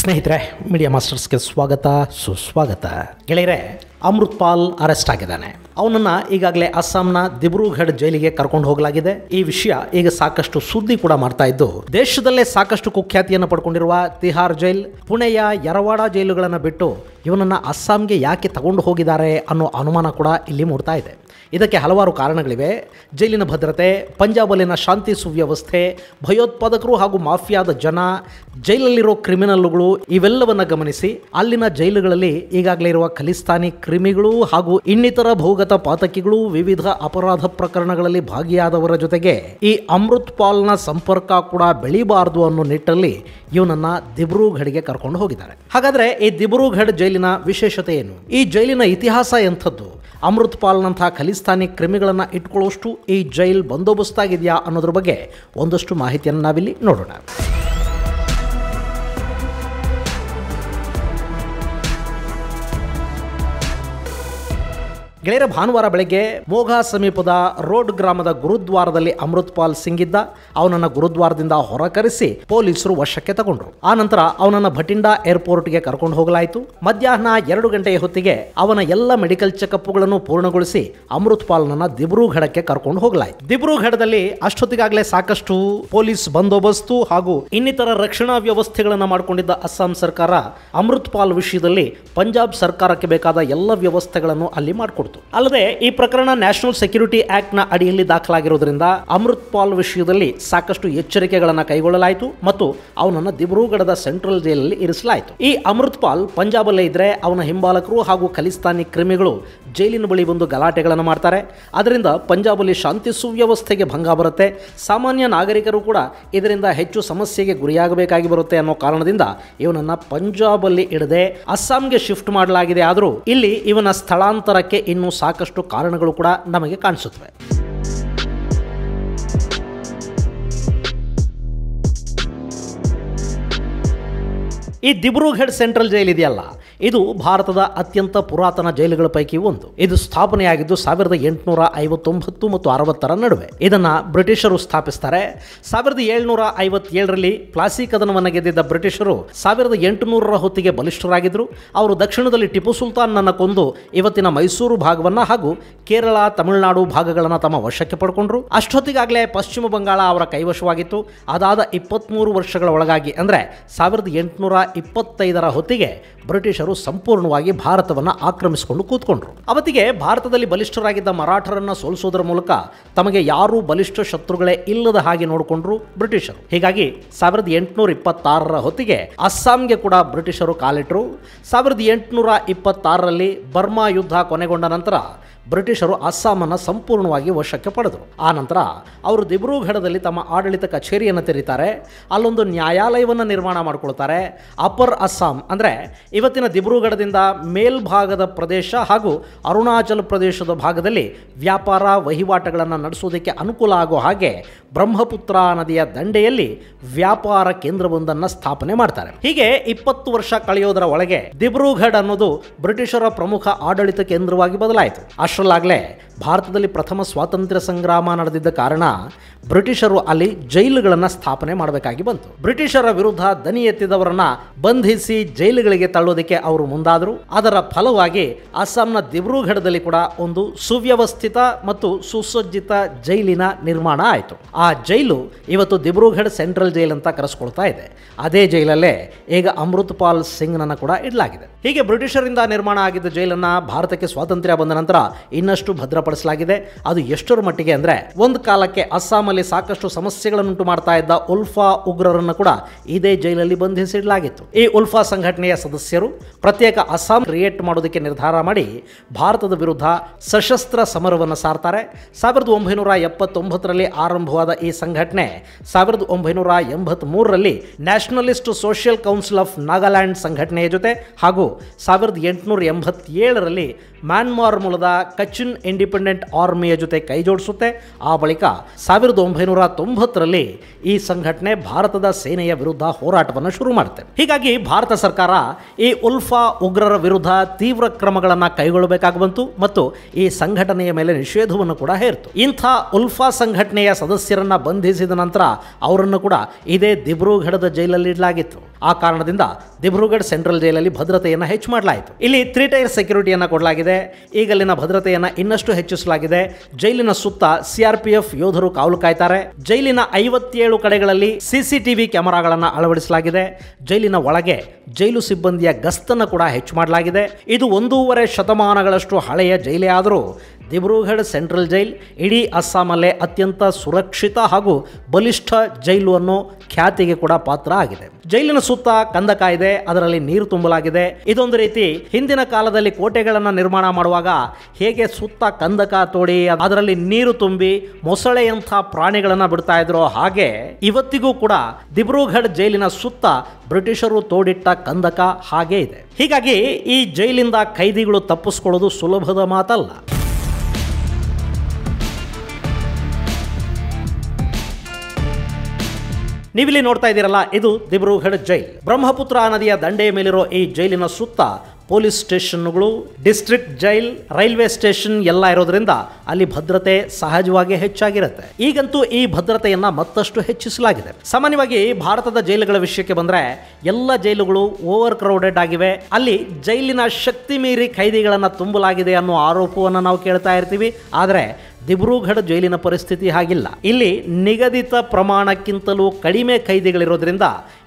ಸ್ನೇಹಿತರೆ ಮೀಡಿಯಾ ಮಾಸ್ಟರ್ಸ್ಗೆ ಸ್ವಾಗತ ಸುಸ್ವಾಗತ ಗೆಳೆಯರೆ ಅಮೃತ್ಪಾಲ್ ಅರೆಸ್ಟ್ ಆಗಿದ್ದಾನೆ ಅವನನ್ನ ಈಗಾಗಲೇ ಅಸ್ಸಾಂನ ದಿಬ್ರುಗಢ್ ಜೈಲಿಗೆ ಕರ್ಕೊಂಡು ಹೋಗಲಾಗಿದೆ ಈ ವಿಷಯ ಈಗ ಸಾಕಷ್ಟು ಸುದ್ದಿ ಕೂಡ ಮಾಡ್ತಾ ಇದ್ದು ದೇಶದಲ್ಲೇ ಸಾಕಷ್ಟು ಕುಖ್ಯಾತಿಯನ್ನು ಪಡ್ಕೊಂಡಿರುವ ತಿಹಾರ್ ಜೈಲ್ ಪುಣೆಯ ಯರವಾಡ ಜೈಲುಗಳನ್ನು ಬಿಟ್ಟು ಇವನನ್ನ ಅಸ್ಸಾಂಗೆ ಯಾಕೆ ತಗೊಂಡು ಹೋಗಿದ್ದಾರೆ ಅನ್ನೋ ಅನುಮಾನ ಕೂಡ ಇಲ್ಲಿ ಮೂಡ್ತಾ ಇದೆ ಇದಕ್ಕೆ ಹಲವಾರು ಕಾರಣಗಳಿವೆ ಜೈಲಿನ ಭದ್ರತೆ ಪಂಜಾಬಲ್ಲಿನ ಶಾಂತಿ ಸುವ್ಯವಸ್ಥೆ ಭಯೋತ್ಪಾದಕರು ಹಾಗೂ ಮಾಫಿಯಾದ ಜನ ಜೈಲಲ್ಲಿರೋ ಕ್ರಿಮಿನಲ್ಗಳು ಇವೆಲ್ಲವನ್ನ ಗಮನಿಸಿ ಅಲ್ಲಿನ ಜೈಲುಗಳಲ್ಲಿ ಈಗಾಗಲೇ ಇರುವ ಖಲಿಸ್ತಾನಿ ಕ್ರಿಮಿಗಳು ಹಾಗೂ ಇನ್ನಿತರ ಭೂಗತ ಪಾತಕಿಗಳು ವಿವಿಧ ಅಪರಾಧ ಪ್ರಕರಣಗಳಲ್ಲಿ ಭಾಗಿಯಾದವರ ಜೊತೆಗೆ ಈ ಅಮೃತ್ ಪಾಲ್ನ ಸಂಪರ್ಕ ಕೂಡ ಬೆಳಿಬಾರದು ಅನ್ನೋ ನಿಟ್ಟಲ್ಲಿ ಇವನನ್ನ ದಿಬ್ರೂಘಡ್ಗೆ ಕರ್ಕೊಂಡು ಹೋಗಿದ್ದಾರೆ ಹಾಗಾದ್ರೆ ಈ ದಿಬ್ರೂಘಡ್ ಜೈಲಿನ ವಿಶೇಷತೆ ಏನು ಈ ಜೈಲಿನ ಇತಿಹಾಸ ಎಂಥದ್ದು ಅಮೃತ್ ಪಾಲ್ನಂತಹ ಪಾಕಿಸ್ತಾನಿ ಕ್ರಿಮಿಗಳನ್ನು ಇಟ್ಕೊಳ್ಳೋಷ್ಟು ಈ ಜೈಲ್ ಬಂದೋಬಸ್ತಾಗಿದೆಯಾ ಅನ್ನೋದ್ರ ಬಗ್ಗೆ ಒಂದಷ್ಟು ಮಾಹಿತಿಯನ್ನು ನಾವಿಲ್ಲಿ ನೋಡೋಣ ಗೆಳೆಯರ ಭಾನುವಾರ ಬೆಳಗ್ಗೆ ಮೋಘಾ ಸಮೀಪದ ರೋಡ್ ಗ್ರಾಮದ ಗುರುದ್ವಾರದಲ್ಲಿ ಅಮೃತ್ಪಾಲ್ ಸಿಂಗ್ ಇದ್ದ ಅವನನ್ನ ಗುರುದ್ವಾರದಿಂದ ಹೊರಕರಿಸಿ ಪೊಲೀಸರು ವಶಕ್ಕೆ ತಗೊಂಡ್ರು ಆ ನಂತರ ಅವನನ್ನ ಭಟಿಂಡಾ ಏರ್ಪೋರ್ಟ್ಗೆ ಕರ್ಕೊಂಡು ಹೋಗಲಾಯಿತು ಮಧ್ಯಾಹ್ನ ಎರಡು ಗಂಟೆಯ ಹೊತ್ತಿಗೆ ಅವನ ಎಲ್ಲ ಮೆಡಿಕಲ್ ಚೆಕಪ್ಗಳನ್ನು ಪೂರ್ಣಗೊಳಿಸಿ ಅಮೃತ್ಪಾಲ್ನನ್ನ ದಿಬ್ರುಘಡಕ್ಕೆ ಕರ್ಕೊಂಡು ಹೋಗಲಾಯಿತು ದಿಬ್ರುಘಡದಲ್ಲಿ ಅಷ್ಟೊತ್ತಿಗಾಗಲೇ ಸಾಕಷ್ಟು ಪೊಲೀಸ್ ಬಂದೋಬಸ್ತು ಹಾಗೂ ಇನ್ನಿತರ ರಕ್ಷಣಾ ವ್ಯವಸ್ಥೆಗಳನ್ನು ಮಾಡಿಕೊಂಡಿದ್ದ ಅಸ್ಸಾಂ ಸರ್ಕಾರ ಅಮೃತ್ಪಾಲ್ ವಿಷಯದಲ್ಲಿ ಪಂಜಾಬ್ ಸರ್ಕಾರಕ್ಕೆ ಬೇಕಾದ ಎಲ್ಲ ವ್ಯವಸ್ಥೆಗಳನ್ನು ಅಲ್ಲಿ ಮಾಡಿಕೊಡ್ತು ಅಲ್ಲದೆ ಈ ಪ್ರಕರಣ ನ್ಯಾಷನಲ್ ಸೆಕ್ಯೂರಿಟಿ ಆಕ್ಟ್ ನ ಅಡಿಯಲ್ಲಿ ದಾಖಲಾಗಿರುವುದರಿಂದ ಅಮೃತ್ ಪಾಲ್ ವಿಷಯದಲ್ಲಿ ಸಾಕಷ್ಟು ಎಚ್ಚರಿಕೆಗಳನ್ನು ಕೈಗೊಳ್ಳಲಾಯಿತು ಮತ್ತು ಅವನನ್ನು ದಿಬ್ರೂಗಢದ ಸೆಂಟ್ರಲ್ ಜೈಲಲ್ಲಿ ಇರಿಸಲಾಯಿತು ಈ ಅಮೃತ್ ಪಾಲ್ ಪಂಜಾಬಲ್ಲೇ ಇದ್ರೆ ಅವನ ಹಿಂಬಾಲಕರು ಹಾಗೂ ಖಲಿಸ್ತಾನಿ ಕ್ರಿಮಿಗಳು ಜೈಲಿನ ಬಳಿ ಬಂದು ಗಲಾಟೆಗಳನ್ನು ಮಾಡ್ತಾರೆ ಅದರಿಂದ ಪಂಜಾಬಲ್ಲಿ ಶಾಂತಿ ಸುವ್ಯವಸ್ಥೆಗೆ ಭಂಗ ಬರುತ್ತೆ ಸಾಮಾನ್ಯ ನಾಗರಿಕರು ಕೂಡ ಇದರಿಂದ ಹೆಚ್ಚು ಸಮಸ್ಯೆಗೆ ಗುರಿಯಾಗಬೇಕಾಗಿ ಬರುತ್ತೆ ಅನ್ನೋ ಕಾರಣದಿಂದ ಇವನನ್ನು ಪಂಜಾಬಲ್ಲಿ ಇಡದೆ ಅಸ್ಸಾಂಗೆ ಶಿಫ್ಟ್ ಮಾಡಲಾಗಿದೆ ಆದರೂ ಇಲ್ಲಿ ಇವನ ಸ್ಥಳಾಂತರಕ್ಕೆ ಸಾಕಷ್ಟು ಕಾರಣಗಳು ಕೂಡ ನಮಗೆ ಕಾಣಿಸುತ್ತವೆ ಈ ದಿಬ್ರೂಘಡ್ ಸೆಂಟ್ರಲ್ ಜೈಲ್ ಇದೆಯಲ್ಲ ಇದು ಭಾರತದ ಅತ್ಯಂತ ಪುರಾತನ ಜೈಲುಗಳ ಪೈಕಿ ಒಂದು ಇದು ಸ್ಥಾಪನೆಯಾಗಿದ್ದು ಸಾವಿರದ ಎಂಟುನೂರ ಐವತ್ತೊಂಬತ್ತು ಮತ್ತು ಅರವತ್ತರ ನಡುವೆ ಇದನ್ನ ಬ್ರಿಟಿಷರು ಸ್ಥಾಪಿಸ್ತಾರೆ ಸಾವಿರದ ಏಳ್ನೂರ ಐವತ್ತೇಳರಲ್ಲಿ ಪ್ಲಾಸಿ ಕದನವನ್ನು ಗೆದ್ದಿದ್ದ ಬ್ರಿಟಿಷರು ಸಾವಿರದ ಎಂಟುನೂರರ ಹೊತ್ತಿಗೆ ಬಲಿಷ್ಠರಾಗಿದ್ದರು ಅವರು ದಕ್ಷಿಣದಲ್ಲಿ ಟಿಪ್ಪು ಅನ್ನ ಕೊಂದು ಇವತ್ತಿನ ಮೈಸೂರು ಭಾಗವನ್ನು ಹಾಗೂ ಕೇರಳ ತಮಿಳುನಾಡು ಭಾಗಗಳನ್ನು ತಮ್ಮ ವಶಕ್ಕೆ ಪಡ್ಕೊಂಡ್ರು ಅಷ್ಟೊತ್ತಿಗಾಗಲೇ ಪಶ್ಚಿಮ ಬಂಗಾಳ ಅವರ ಕೈವಶವಾಗಿತ್ತು ಅದಾದ ಇಪ್ಪತ್ತ್ಮೂರು ವರ್ಷಗಳ ಒಳಗಾಗಿ ಅಂದರೆ ಸಾವಿರದ ಎಂಟುನೂರ ಇಪ್ಪತ್ತೈದರ ಹೊತ್ತಿಗೆ ಬ್ರಿಟಿಷರು ಮರಾಠರು ಸಂಪೂರ್ಣವಾಗಿ ಭಾರತವನ್ನು ಆಕ್ರಮಿಸಿಕೊಂಡು ಕೂತ್ಕೊಂಡ್ರು ಅವತ್ತಿಗೆ ಭಾರತದಲ್ಲಿ ಬಲಿಷ್ಠರಾಗಿದ್ದ ಮರಾಠರನ್ನ ಸೋಲಿಸೋದ್ರ ಮೂಲಕ ತಮಗೆ ಯಾರೂ ಬಲಿಷ್ಠ ಶತ್ರುಗಳೇ ಇಲ್ಲದ ಹಾಗೆ ನೋಡಿಕೊಂಡ್ರು ಬ್ರಿಟಿಷರು ಹೀಗಾಗಿ ಸಾವಿರದ ಎಂಟುನೂರ ಇಪ್ಪತ್ತಾರರ ಹೊತ್ತಿಗೆ ಅಸ್ಸಾಂಗೆ ಕೂಡ ಬ್ರಿಟಿಷರು ಕಾಲಿಟ್ಟರು ಸಾವಿರದ ಎಂಟುನೂರ ಇಪ್ಪತ್ತಾರರಲ್ಲಿ ಬರ್ಮಾ ಯುದ್ಧ ಕೊನೆಗೊಂಡ ನಂತರ ಬ್ರಿಟಿಷರು ಅಸ್ಸಾಮನ್ನು ಸಂಪೂರ್ಣವಾಗಿ ವಶಕ್ಕೆ ಪಡೆದರು ನಂತರ ಅವರು ದಿಬ್ರೂಗಢದಲ್ಲಿ ತಮ್ಮ ಆಡಳಿತ ಕಚೇರಿಯನ್ನು ತೆರೀತಾರೆ ಅಲ್ಲೊಂದು ನ್ಯಾಯಾಲಯವನ್ನು ನಿರ್ಮಾಣ ಮಾಡಿಕೊಳ್ತಾರೆ ಅಪರ್ ಅಸ್ಸಾಂ ಅಂದರೆ ಇವತ್ತಿನ ದಿಬ್ರೂಗಢದಿಂದ ಮೇಲ್ಭಾಗದ ಪ್ರದೇಶ ಹಾಗೂ ಅರುಣಾಚಲ ಪ್ರದೇಶದ ಭಾಗದಲ್ಲಿ ವ್ಯಾಪಾರ ವಹಿವಾಟುಗಳನ್ನು ನಡೆಸುವುದಕ್ಕೆ ಅನುಕೂಲ ಆಗೋ ಹಾಗೆ ಬ್ರಹ್ಮಪುತ್ರ ನದಿಯ ದಂಡೆಯಲ್ಲಿ ವ್ಯಾಪಾರ ಕೇಂದ್ರವೊಂದನ್ನು ಸ್ಥಾಪನೆ ಮಾಡ್ತಾರೆ ಹೀಗೆ ಇಪ್ಪತ್ತು ವರ್ಷ ಕಳೆಯೋದರ ಒಳಗೆ ದಿಬ್ರೂಘಡ್ ಅನ್ನೋದು ಬ್ರಿಟಿಷರ ಪ್ರಮುಖ ಆಡಳಿತ ಕೇಂದ್ರವಾಗಿ ಬದಲಾಯಿತು ಅಷ್ಟು ಅಷ್ಟರಲ್ಲಾಗಲೇ ಭಾರತದಲ್ಲಿ ಪ್ರಥಮ ಸ್ವಾತಂತ್ರ್ಯ ಸಂಗ್ರಾಮ ನಡೆದಿದ್ದ ಕಾರಣ ಬ್ರಿಟಿಷರು ಅಲ್ಲಿ ಜೈಲುಗಳನ್ನು ಸ್ಥಾಪನೆ ಮಾಡಬೇಕಾಗಿ ಬಂತು ಬ್ರಿಟಿಷರ ವಿರುದ್ಧ ದನಿ ಎತ್ತಿದವರನ್ನ ಬಂಧಿಸಿ ಜೈಲುಗಳಿಗೆ ತಳ್ಳೋದಕ್ಕೆ ಅವರು ಮುಂದಾದರು ಅದರ ಫಲವಾಗಿ ಅಸ್ಸಾಂನ ದಿಬ್ರೂಗಢದಲ್ಲಿ ಕೂಡ ಒಂದು ಸುವ್ಯವಸ್ಥಿತ ಮತ್ತು ಸುಸಜ್ಜಿತ ಜೈಲಿನ ನಿರ್ಮಾಣ ಆಯಿತು ಆ ಜೈಲು ಇವತ್ತು ದಿಬ್ರೂಗಢ್ ಸೆಂಟ್ರಲ್ ಜೈಲ್ ಅಂತ ಕರೆಸ್ಕೊಳ್ತಾ ಇದೆ ಅದೇ ಜೈಲಲ್ಲೇ ಈಗ ಅಮೃತಪಾಲ್ ಸಿಂಗ್ನನ್ನು ಕೂಡ ಇಡಲಾಗಿದೆ ಹೀಗೆ ಬ್ರಿಟಿಷರಿಂದ ನಿರ್ಮಾಣ ಆಗಿದ್ದ ಜೈಲನ್ನು ಭಾರತಕ್ಕೆ ಸ್ವಾತಂತ್ರ್ಯ ಬಂದ ನಂತರ ಇನ್ನಷ್ಟು ಭದ್ರಪಡಿಸಲಾಗಿದೆ ಅದು ಎಷ್ಟರ ಮಟ್ಟಿಗೆ ಅಂದರೆ ಒಂದು ಕಾಲಕ್ಕೆ ಅಸ್ಸಾಮಲ್ಲಿ ಸಾಕಷ್ಟು ಸಮಸ್ಯೆಗಳನ್ನುಂಟು ಮಾಡ್ತಾ ಇದ್ದ ಉಲ್ಫಾ ಉಗ್ರರನ್ನು ಕೂಡ ಇದೇ ಜೈಲಲ್ಲಿ ಬಂಧಿಸಿಡಲಾಗಿತ್ತು ಈ ಉಲ್ಫಾ ಸಂಘಟನೆಯ ಸದಸ್ಯರು ಪ್ರತ್ಯೇಕ ಅಸ್ಸಾಂ ಕ್ರಿಯೇಟ್ ಮಾಡೋದಕ್ಕೆ ನಿರ್ಧಾರ ಮಾಡಿ ಭಾರತದ ವಿರುದ್ಧ ಸಶಸ್ತ್ರ ಸಮರವನ್ನು ಸಾರ್ತಾರೆ ಸಾವಿರದ ಒಂಬೈನೂರ ಎಪ್ಪತ್ತೊಂಬತ್ತರಲ್ಲಿ ಆರಂಭವಾದ ಈ ಸಂಘಟನೆ ಸಾವಿರದ ಒಂಬೈನೂರ ಎಂಬತ್ತ್ ಮೂರರಲ್ಲಿ nationalist social council of Nagaland ಸಂಘಟನೆಯ ಜೊತೆ ಹಾಗೂ ಸಾವಿರದ ಎಂಟುನೂರ ಎಂಬತ್ತೇಳರಲ್ಲಿ ಮ್ಯಾನ್ಮಾರ್ ಮೂಲದ ಕಚಿನ್ ಇಂಡಿಪೆಂಡೆಂಟ್ ಆರ್ಮಿಯ ಜೊತೆ ಕೈ ಜೋಡಿಸುತ್ತೆ ಆ ಬಳಿಕ ಸಾವಿರದ ಒಂಬೈನೂರ ತೊಂಬತ್ತರಲ್ಲಿ ಈ ಸಂಘಟನೆ ಭಾರತದ ಸೇನೆಯ ವಿರುದ್ಧ ಹೋರಾಟವನ್ನು ಶುರು ಮಾಡುತ್ತೆ ಹೀಗಾಗಿ ಭಾರತ ಸರ್ಕಾರ ಈ ಉಲ್ಫಾ ಉಗ್ರರ ವಿರುದ್ಧ ತೀವ್ರ ಕ್ರಮಗಳನ್ನು ಕೈಗೊಳ್ಳಬೇಕಾಗಬಂತು ಮತ್ತು ಈ ಸಂಘಟನೆಯ ಮೇಲೆ ನಿಷೇಧವನ್ನು ಕೂಡ ಹೇರಿತು ಇಂಥ ಉಲ್ಫಾ ಸಂಘಟನೆಯ ಸದಸ್ಯರನ್ನು ಬಂಧಿಸಿದ ನಂತರ ಅವರನ್ನು ಕೂಡ ಇದೇ ದಿಬ್ರೂಗಢದ ಜೈಲಲ್ಲಿ ಇಡಲಾಗಿತ್ತು ಆ ಕಾರಣದಿಂದ ದಿಬ್ರುಗಢ್ ಸೆಂಟ್ರಲ್ ಜೈಲಲ್ಲಿ ಭದ್ರತೆಯನ್ನು ಹೆಚ್ಚು ಮಾಡಲಾಯಿತು ಇಲ್ಲಿ ತ್ರೀ ಟೈರ್ ಸೆಕ್ಯೂರಿಟಿಯನ್ನು ಕೊಡಲಾಗಿದೆ ಈಗಲ್ಲಿನ ಭದ್ರತೆಯನ್ನು ಇನ್ನಷ್ಟು ಹೆಚ್ಚಿಸಲಾಗಿದೆ ಜೈಲಿನ ಸುತ್ತ ಸಿಆರ್ಪಿಎಫ್ ಯೋಧರು ಕಾವಲು ಕಾಯ್ತಾರೆ ಜೈಲಿನ ಐವತ್ತೇಳು ಕಡೆಗಳಲ್ಲಿ ಸಿಸಿಟಿವಿ ಕ್ಯಾಮೆರಾಗಳನ್ನು ಅಳವಡಿಸಲಾಗಿದೆ ಜೈಲಿನ ಒಳಗೆ ಜೈಲು ಸಿಬ್ಬಂದಿಯ ಗಸ್ತನ್ನು ಕೂಡ ಹೆಚ್ಚು ಮಾಡಲಾಗಿದೆ ಇದು ಒಂದೂವರೆ ಶತಮಾನಗಳಷ್ಟು ಹಳೆಯ ಜೈಲೇ ಆದರೂ ದಿಬ್ರುಗಢ್ ಸೆಂಟ್ರಲ್ ಜೈಲ್ ಇಡೀ ಅಸ್ಸಾಮಲ್ಲೇ ಅತ್ಯಂತ ಸುರಕ್ಷಿತ ಹಾಗೂ ಬಲಿಷ್ಠ ಜೈಲು ಅನ್ನೋ ಖ್ಯಾತಿಗೆ ಕೂಡ ಪಾತ್ರ ಆಗಿದೆ ಜೈಲಿನ ಸುತ್ತ ಕಂದಕ ಇದೆ ಅದರಲ್ಲಿ ನೀರು ತುಂಬಲಾಗಿದೆ ಇದೊಂದು ರೀತಿ ಹಿಂದಿನ ಕಾಲದಲ್ಲಿ ಕೋಟೆಗಳನ್ನು ನಿರ್ಮಾಣ ಮಾಡುವಾಗ ಹೇಗೆ ಸುತ್ತ ಕಂದಕ ತೋಡಿ ಅದರಲ್ಲಿ ನೀರು ತುಂಬಿ ಮೊಸಳೆಯಂಥ ಪ್ರಾಣಿಗಳನ್ನು ಬಿಡ್ತಾ ಇದ್ರು ಹಾಗೆ ಇವತ್ತಿಗೂ ಕೂಡ ದಿಬ್ರೂಗಢ ಜೈಲಿನ ಸುತ್ತ ಬ್ರಿಟಿಷರು ತೋಡಿಟ್ಟ ಕಂದಕ ಹಾಗೆ ಇದೆ ಹೀಗಾಗಿ ಈ ಜೈಲಿಂದ ಕೈದಿಗಳು ತಪ್ಪಿಸ್ಕೊಳ್ಳೋದು ಸುಲಭದ ಮಾತಲ್ಲ ನೀವಿಲ್ಲಿ ನೋಡ್ತಾ ಇದ್ದೀರಲ್ಲ ಇದು ದಿಬ್ರುಗಢ ಜೈಲ್ ಬ್ರಹ್ಮಪುತ್ರ ನದಿಯ ದಂಡೆಯ ಮೇಲಿರೋ ಈ ಜೈಲಿನ ಸುತ್ತ ಪೊಲೀಸ್ ಸ್ಟೇಷನ್ಗಳು ಡಿಸ್ಟ್ರಿಕ್ಟ್ ಜೈಲ್ ರೈಲ್ವೆ ಸ್ಟೇಷನ್ ಎಲ್ಲ ಇರೋದ್ರಿಂದ ಅಲ್ಲಿ ಭದ್ರತೆ ಸಹಜವಾಗಿ ಹೆಚ್ಚಾಗಿರುತ್ತೆ ಈಗಂತೂ ಈ ಭದ್ರತೆಯನ್ನ ಮತ್ತಷ್ಟು ಹೆಚ್ಚಿಸಲಾಗಿದೆ ಸಾಮಾನ್ಯವಾಗಿ ಭಾರತದ ಜೈಲುಗಳ ವಿಷಯಕ್ಕೆ ಬಂದ್ರೆ ಎಲ್ಲ ಜೈಲುಗಳು ಓವರ್ ಕ್ರೌಡೆಡ್ ಆಗಿವೆ ಅಲ್ಲಿ ಜೈಲಿನ ಶಕ್ತಿ ಮೀರಿ ಖೈದಿಗಳನ್ನು ತುಂಬಲಾಗಿದೆ ಅನ್ನೋ ಆರೋಪವನ್ನು ನಾವು ಕೇಳ್ತಾ ಇರ್ತೀವಿ ಆದರೆ ದಿಬ್ರೂಗಢ ಜೈಲಿನ ಪರಿಸ್ಥಿತಿ ಹಾಗಿಲ್ಲ ಇಲ್ಲಿ ನಿಗದಿತ ಪ್ರಮಾಣಕ್ಕಿಂತಲೂ ಕಡಿಮೆ ಕೈದಿಗಳಿರೋದ್ರಿಂದ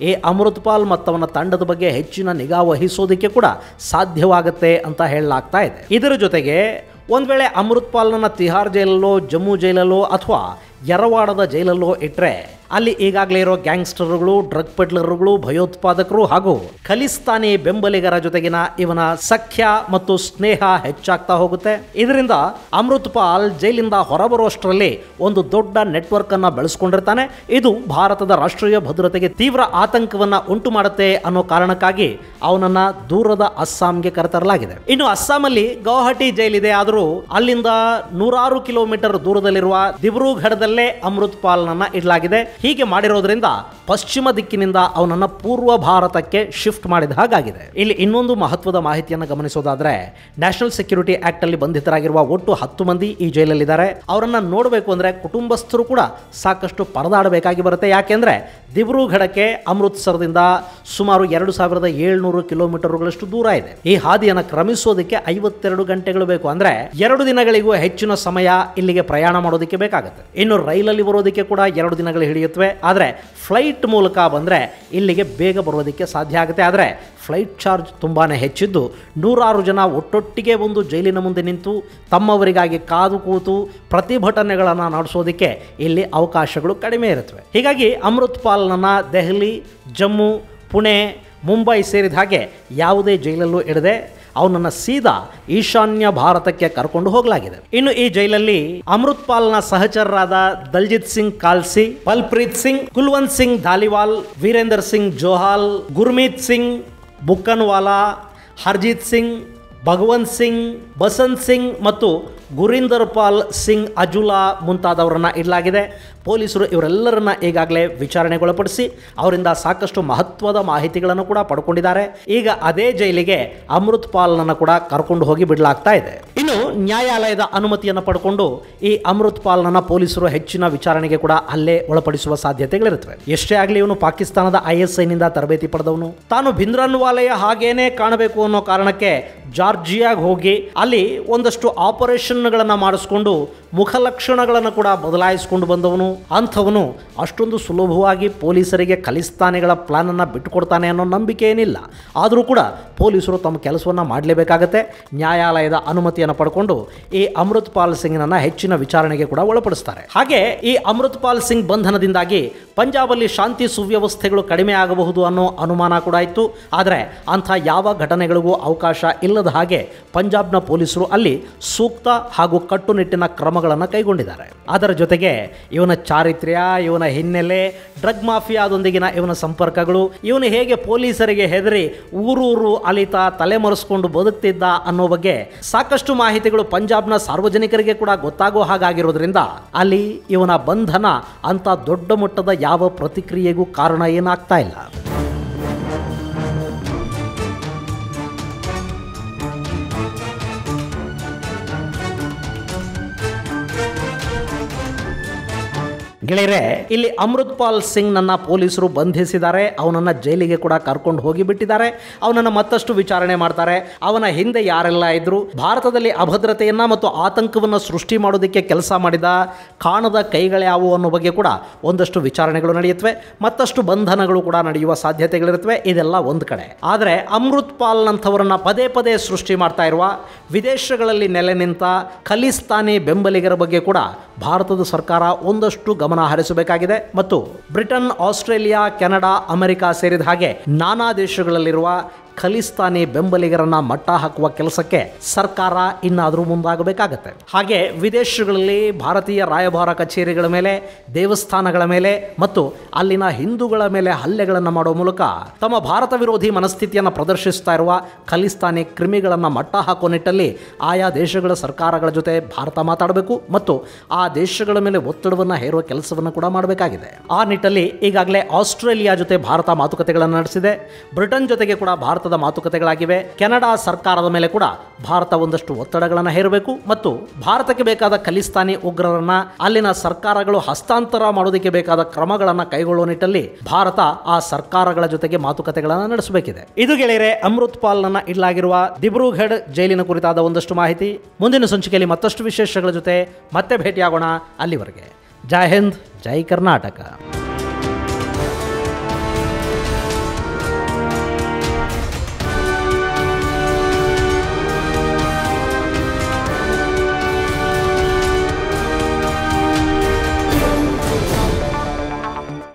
ಎ ಅಮೃತ್ಪಾಲ್ ಮತ್ತವನ ತಂಡದ ಬಗ್ಗೆ ಹೆಚ್ಚಿನ ನಿಗಾ ವಹಿಸೋದಕ್ಕೆ ಕೂಡ ಸಾಧ್ಯವಾಗುತ್ತೆ ಅಂತ ಹೇಳಲಾಗ್ತಾ ಇದೆ ಇದರ ಜೊತೆಗೆ ಒಂದು ವೇಳೆ ಅಮೃತ್ಪಾಲ್ನ ತಿಹಾರ್ ಜೈಲಲ್ಲೋ ಜಮ್ಮು ಜೈಲಲ್ಲೋ ಅಥವಾ ಯರವಾಡದ ಜೈಲಲ್ಲೋ ಇಟ್ಟರೆ ಅಲ್ಲಿ ಈಗಾಗಲೇ ಇರೋ ಗ್ಯಾಂಗ್ಸ್ಟರ್ಗಳು ಡ್ರಗ್ ಪೆಡ್ಲರ್ಗಳು ಭಯೋತ್ಪಾದಕರು ಹಾಗೂ ಖಲಿಸ್ತಾನಿ ಬೆಂಬಲಿಗರ ಜೊತೆಗಿನ ಇವನ ಸಖ್ಯ ಮತ್ತು ಸ್ನೇಹ ಹೆಚ್ಚಾಗ್ತಾ ಹೋಗುತ್ತೆ ಇದರಿಂದ ಅಮೃತ್ ಪಾಲ್ ಜೈಲಿಂದ ಹೊರಬರುವಷ್ಟರಲ್ಲಿ ಒಂದು ದೊಡ್ಡ ನೆಟ್ವರ್ಕ್ ಅನ್ನ ಬೆಳೆಸ್ಕೊಂಡಿರ್ತಾನೆ ಇದು ಭಾರತದ ರಾಷ್ಟ್ರೀಯ ಭದ್ರತೆಗೆ ತೀವ್ರ ಆತಂಕವನ್ನ ಉಂಟು ಮಾಡುತ್ತೆ ಅನ್ನೋ ಕಾರಣಕ್ಕಾಗಿ ಅವನನ್ನ ದೂರದ ಅಸ್ಸಾಂಗೆ ಕರೆತರಲಾಗಿದೆ ಇನ್ನು ಅಸ್ಸಾಮಲ್ಲಿ ಗೌಹಾಟಿ ಇದೆ ಆದರೂ ಅಲ್ಲಿಂದ ನೂರಾರು ಕಿಲೋಮೀಟರ್ ದೂರದಲ್ಲಿರುವ ದಿಬ್ರೂಘಡದಲ್ಲೇ ಅಮೃತ್ ಇಡಲಾಗಿದೆ ಹೀಗೆ ಮಾಡಿರೋದ್ರಿಂದ ಪಶ್ಚಿಮ ದಿಕ್ಕಿನಿಂದ ಅವನನ್ನು ಪೂರ್ವ ಭಾರತಕ್ಕೆ ಶಿಫ್ಟ್ ಮಾಡಿದ ಹಾಗಾಗಿದೆ ಇಲ್ಲಿ ಇನ್ನೊಂದು ಮಹತ್ವದ ಮಾಹಿತಿಯನ್ನು ಗಮನಿಸೋದಾದ್ರೆ ನ್ಯಾಷನಲ್ ಸೆಕ್ಯೂರಿಟಿ ಆಕ್ಟ್ ಅಲ್ಲಿ ಬಂಧಿತರಾಗಿರುವ ಒಟ್ಟು ಹತ್ತು ಮಂದಿ ಈ ಜೈಲಲ್ಲಿದ್ದಾರೆ ಅವರನ್ನ ನೋಡಬೇಕು ಅಂದ್ರೆ ಕುಟುಂಬಸ್ಥರು ಕೂಡ ಸಾಕಷ್ಟು ಪರದಾಡಬೇಕಾಗಿ ಬರುತ್ತೆ ಯಾಕೆಂದ್ರೆ ಘಡಕ್ಕೆ ಅಮೃತ್ಸರದಿಂದ ಸುಮಾರು ಎರಡು ಸಾವಿರದ ಏಳ್ನೂರು ಕಿಲೋಮೀಟರ್ಗಳಷ್ಟು ದೂರ ಇದೆ ಈ ಹಾದಿಯನ್ನು ಕ್ರಮಿಸೋದಕ್ಕೆ ಐವತ್ತೆರಡು ಗಂಟೆಗಳು ಬೇಕು ಅಂದ್ರೆ ಎರಡು ದಿನಗಳಿಗೂ ಹೆಚ್ಚಿನ ಸಮಯ ಇಲ್ಲಿಗೆ ಪ್ರಯಾಣ ಮಾಡೋದಕ್ಕೆ ಬೇಕಾಗುತ್ತೆ ಇನ್ನು ರೈಲಲ್ಲಿ ಬರೋದಕ್ಕೆ ಕೂಡ ಎರಡು ದಿನಗಳು ಹಿಡಿಯುತ್ತೆ ನಡೆಯುತ್ತವೆ ಆದರೆ ಫ್ಲೈಟ್ ಮೂಲಕ ಬಂದರೆ ಇಲ್ಲಿಗೆ ಬೇಗ ಬರೋದಕ್ಕೆ ಸಾಧ್ಯ ಆಗುತ್ತೆ ಆದರೆ ಫ್ಲೈಟ್ ಚಾರ್ಜ್ ತುಂಬಾ ಹೆಚ್ಚಿದ್ದು ನೂರಾರು ಜನ ಒಟ್ಟೊಟ್ಟಿಗೆ ಒಂದು ಜೈಲಿನ ಮುಂದೆ ನಿಂತು ತಮ್ಮವರಿಗಾಗಿ ಕಾದು ಕೂತು ಪ್ರತಿಭಟನೆಗಳನ್ನು ನಡೆಸೋದಕ್ಕೆ ಇಲ್ಲಿ ಅವಕಾಶಗಳು ಕಡಿಮೆ ಇರುತ್ತವೆ ಹೀಗಾಗಿ ಅಮೃತ್ ದೆಹಲಿ ಜಮ್ಮು ಪುಣೆ ಮುಂಬೈ ಸೇರಿದ ಹಾಗೆ ಯಾವುದೇ ಜೈಲಲ್ಲೂ ಇಡದೆ ಅವನನ್ನು ಸೀದಾ ಈಶಾನ್ಯ ಭಾರತಕ್ಕೆ ಕರ್ಕೊಂಡು ಹೋಗಲಾಗಿದೆ ಇನ್ನು ಈ ಜೈಲಲ್ಲಿ ಅಮೃತ್ ಸಹಚರರಾದ ದಲ್ಜಿತ್ ಸಿಂಗ್ ಕಾಲ್ಸಿ ಬಲ್ಪ್ರೀತ್ ಸಿಂಗ್ ಕುಲ್ವಂತ್ ಸಿಂಗ್ ಧಾಲಿವಾಲ್ ವೀರೇಂದರ್ ಸಿಂಗ್ ಜೋಹಾಲ್ ಗುರ್ಮೀತ್ ಸಿಂಗ್ ಬುಕ್ಕನ್ವಾಲಾ ಹರ್ಜಿತ್ ಸಿಂಗ್ ಭಗವಂತ್ ಸಿಂಗ್ ಬಸಂತ್ ಸಿಂಗ್ ಮತ್ತು ಗುರಿಂದರ್ ಪಾಲ್ ಸಿಂಗ್ ಅಜುಲಾ ಮುಂತಾದವರನ್ನು ಇಡಲಾಗಿದೆ ಪೊಲೀಸರು ಇವರೆಲ್ಲರನ್ನ ಈಗಾಗಲೇ ವಿಚಾರಣೆಗೊಳಪಡಿಸಿ ಅವರಿಂದ ಸಾಕಷ್ಟು ಮಹತ್ವದ ಮಾಹಿತಿಗಳನ್ನು ಕೂಡ ಪಡ್ಕೊಂಡಿದ್ದಾರೆ ಈಗ ಅದೇ ಜೈಲಿಗೆ ಅಮೃತ್ ಪಾಲ್ನನ್ನು ಕೂಡ ಕರ್ಕೊಂಡು ಹೋಗಿ ಬಿಡಲಾಗ್ತಾ ಇದೆ ಇನ್ನು ನ್ಯಾಯಾಲಯದ ಅನುಮತಿಯನ್ನು ಪಡ್ಕೊಂಡು ಈ ಅಮೃತ್ ಪಾಲ್ನ ಪೊಲೀಸರು ಹೆಚ್ಚಿನ ವಿಚಾರಣೆಗೆ ಕೂಡ ಅಲ್ಲೇ ಒಳಪಡಿಸುವ ಸಾಧ್ಯತೆಗಳಿರುತ್ತವೆ ಎಷ್ಟೇ ಆಗಲಿ ಇವನು ಪಾಕಿಸ್ತಾನದ ಐ ಎಸ್ ಐನಿಂದ ತರಬೇತಿ ಪಡೆದವನು ತಾನು ವಾಲಯ ಹಾಗೇನೆ ಕಾಣಬೇಕು ಅನ್ನೋ ಕಾರಣಕ್ಕೆ ಜಾರ್ಜಿಯಾಗ್ ಹೋಗಿ ಅಲ್ಲಿ ಒಂದಷ್ಟು ಆಪರೇಷನ್ ಆಪರೇಷನ್ಗಳನ್ನು ಮಾಡಿಸ್ಕೊಂಡು ಮುಖಲಕ್ಷಣಗಳನ್ನು ಕೂಡ ಬದಲಾಯಿಸಿಕೊಂಡು ಬಂದವನು ಅಂಥವನು ಅಷ್ಟೊಂದು ಸುಲಭವಾಗಿ ಪೊಲೀಸರಿಗೆ ಕಲಿಸ್ತಾನೆಗಳ ಪ್ಲಾನನ್ನು ಬಿಟ್ಟುಕೊಡ್ತಾನೆ ಅನ್ನೋ ನಂಬಿಕೆ ಏನಿಲ್ಲ ಆದರೂ ಕೂಡ ಪೊಲೀಸರು ತಮ್ಮ ಕೆಲಸವನ್ನು ಮಾಡಲೇಬೇಕಾಗತ್ತೆ ನ್ಯಾಯಾಲಯದ ಅನುಮತಿಯನ್ನು ಪಡ್ಕೊಂಡು ಈ ಪಾಲ್ ಸಿಂಗ್ನನ್ನು ಹೆಚ್ಚಿನ ವಿಚಾರಣೆಗೆ ಕೂಡ ಒಳಪಡಿಸ್ತಾರೆ ಹಾಗೆ ಈ ಪಾಲ್ ಸಿಂಗ್ ಬಂಧನದಿಂದಾಗಿ ಪಂಜಾಬಲ್ಲಿ ಶಾಂತಿ ಸುವ್ಯವಸ್ಥೆಗಳು ಕಡಿಮೆ ಆಗಬಹುದು ಅನ್ನೋ ಅನುಮಾನ ಕೂಡ ಇತ್ತು ಆದರೆ ಅಂಥ ಯಾವ ಘಟನೆಗಳಿಗೂ ಅವಕಾಶ ಇಲ್ಲದ ಹಾಗೆ ಪಂಜಾಬ್ನ ಪೊಲೀಸರು ಅಲ್ಲಿ ಸೂಕ್ತ ಹಾಗೂ ಕಟ್ಟುನಿಟ್ಟಿನ ಕ್ರಮಗಳನ್ನು ಕೈಗೊಂಡಿದ್ದಾರೆ ಅದರ ಜೊತೆಗೆ ಇವನ ಚಾರಿತ್ರ್ಯ ಇವನ ಹಿನ್ನೆಲೆ ಡ್ರಗ್ ಮಾಫಿಯಾದೊಂದಿಗಿನ ಇವನ ಸಂಪರ್ಕಗಳು ಇವನು ಹೇಗೆ ಪೊಲೀಸರಿಗೆ ಹೆದರಿ ಊರೂರು ಅಲಿತಾ ತಲೆಮರೆಸ್ಕೊಂಡು ಬದುಕ್ತಿದ್ದ ಅನ್ನೋ ಬಗ್ಗೆ ಸಾಕಷ್ಟು ಮಾಹಿತಿಗಳು ಪಂಜಾಬ್ನ ಸಾರ್ವಜನಿಕರಿಗೆ ಕೂಡ ಗೊತ್ತಾಗೋ ಹಾಗಾಗಿರೋದ್ರಿಂದ ಅಲ್ಲಿ ಇವನ ಬಂಧನ ಅಂತ ದೊಡ್ಡ ಮಟ್ಟದ ಯಾವ ಪ್ರತಿಕ್ರಿಯೆಗೂ ಕಾರಣ ಏನಾಗ್ತಾ ಇಲ್ಲ ಗೆಳೆಯರೆ ಇಲ್ಲಿ ಅಮೃತ್ಪಾಲ್ ಸಿಂಗ್ ನನ್ನ ಪೊಲೀಸರು ಬಂಧಿಸಿದ್ದಾರೆ ಅವನನ್ನ ಜೈಲಿಗೆ ಕೂಡ ಕರ್ಕೊಂಡು ಹೋಗಿ ಬಿಟ್ಟಿದ್ದಾರೆ ಅವನನ್ನ ಮತ್ತಷ್ಟು ವಿಚಾರಣೆ ಮಾಡ್ತಾರೆ ಅವನ ಹಿಂದೆ ಯಾರೆಲ್ಲ ಇದ್ರು ಭಾರತದಲ್ಲಿ ಅಭದ್ರತೆಯನ್ನ ಮತ್ತು ಆತಂಕವನ್ನು ಸೃಷ್ಟಿ ಮಾಡೋದಕ್ಕೆ ಕೆಲಸ ಮಾಡಿದ ಕಾಣದ ಯಾವುವು ಅನ್ನೋ ಬಗ್ಗೆ ಕೂಡ ಒಂದಷ್ಟು ವಿಚಾರಣೆಗಳು ನಡೆಯುತ್ತವೆ ಮತ್ತಷ್ಟು ಬಂಧನಗಳು ಕೂಡ ನಡೆಯುವ ಸಾಧ್ಯತೆಗಳಿರುತ್ತವೆ ಇದೆಲ್ಲ ಒಂದು ಕಡೆ ಆದರೆ ಅಮೃತ್ಪಾಲ್ ನಂಥವರನ್ನ ಪದೇ ಪದೇ ಸೃಷ್ಟಿ ಮಾಡ್ತಾ ಇರುವ ವಿದೇಶಗಳಲ್ಲಿ ನೆಲೆ ನಿಂತ ಖಲಿಸ್ತಾನಿ ಬೆಂಬಲಿಗರ ಬಗ್ಗೆ ಕೂಡ ಭಾರತದ ಸರ್ಕಾರ ಒಂದಷ್ಟು ಗಮನ ಗಮನ ಹರಿಸಬೇಕಾಗಿದೆ ಮತ್ತು ಬ್ರಿಟನ್ ಆಸ್ಟ್ರೇಲಿಯಾ ಕೆನಡಾ ಅಮೆರಿಕ ಸೇರಿದ ಹಾಗೆ ನಾನಾ ದೇಶಗಳಲ್ಲಿರುವ ಖಲಿಸ್ತಾನಿ ಬೆಂಬಲಿಗರನ್ನ ಮಟ್ಟ ಹಾಕುವ ಕೆಲಸಕ್ಕೆ ಸರ್ಕಾರ ಇನ್ನಾದರೂ ಮುಂದಾಗಬೇಕಾಗತ್ತೆ ಹಾಗೆ ವಿದೇಶಗಳಲ್ಲಿ ಭಾರತೀಯ ರಾಯಭಾರ ಕಚೇರಿಗಳ ಮೇಲೆ ದೇವಸ್ಥಾನಗಳ ಮೇಲೆ ಮತ್ತು ಅಲ್ಲಿನ ಹಿಂದೂಗಳ ಮೇಲೆ ಹಲ್ಲೆಗಳನ್ನು ಮಾಡುವ ಮೂಲಕ ತಮ್ಮ ಭಾರತ ವಿರೋಧಿ ಮನಸ್ಥಿತಿಯನ್ನು ಪ್ರದರ್ಶಿಸ್ತಾ ಇರುವ ಖಲಿಸ್ತಾನಿ ಕ್ರಿಮಿಗಳನ್ನು ಮಟ್ಟ ಹಾಕೋ ನಿಟ್ಟಲ್ಲಿ ಆಯಾ ದೇಶಗಳ ಸರ್ಕಾರಗಳ ಜೊತೆ ಭಾರತ ಮಾತಾಡಬೇಕು ಮತ್ತು ಆ ದೇಶಗಳ ಮೇಲೆ ಒತ್ತಡವನ್ನು ಹೇರುವ ಕೆಲಸವನ್ನು ಕೂಡ ಮಾಡಬೇಕಾಗಿದೆ ಆ ನಿಟ್ಟಲ್ಲಿ ಈಗಾಗಲೇ ಆಸ್ಟ್ರೇಲಿಯಾ ಜೊತೆ ಭಾರತ ಮಾತುಕತೆಗಳನ್ನು ನಡೆಸಿದೆ ಬ್ರಿಟನ್ ಜೊತೆಗೆ ಕೂಡ ಭಾರತ ಭಾರತದ ಮಾತುಕತೆಗಳಾಗಿವೆ ಕೆನಡಾ ಸರ್ಕಾರದ ಮೇಲೆ ಕೂಡ ಭಾರತ ಒಂದಷ್ಟು ಒತ್ತಡಗಳನ್ನು ಹೇರಬೇಕು ಮತ್ತು ಭಾರತಕ್ಕೆ ಬೇಕಾದ ಖಲಿಸ್ತಾನಿ ಉಗ್ರರನ್ನ ಅಲ್ಲಿನ ಸರ್ಕಾರಗಳು ಹಸ್ತಾಂತರ ಮಾಡೋದಕ್ಕೆ ಬೇಕಾದ ಕ್ರಮಗಳನ್ನು ಕೈಗೊಳ್ಳುವ ನಿಟ್ಟಲ್ಲಿ ಭಾರತ ಆ ಸರ್ಕಾರಗಳ ಜೊತೆಗೆ ಮಾತುಕತೆಗಳನ್ನು ನಡೆಸಬೇಕಿದೆ ಇದು ಗೆಳೆಯರೆ ಅಮೃತ್ ಪಾಲ್ನ ಇಡಲಾಗಿರುವ ದಿಬ್ರುಘಡ್ ಜೈಲಿನ ಕುರಿತಾದ ಒಂದಷ್ಟು ಮಾಹಿತಿ ಮುಂದಿನ ಸಂಚಿಕೆಯಲ್ಲಿ ಮತ್ತಷ್ಟು ವಿಶೇಷಗಳ ಜೊತೆ ಮತ್ತೆ ಭೇಟಿಯಾಗೋಣ ಅಲ್ಲಿವರೆಗೆ ಜೈ ಹಿಂದ್ ಜೈ ಕರ್ನಾಟಕ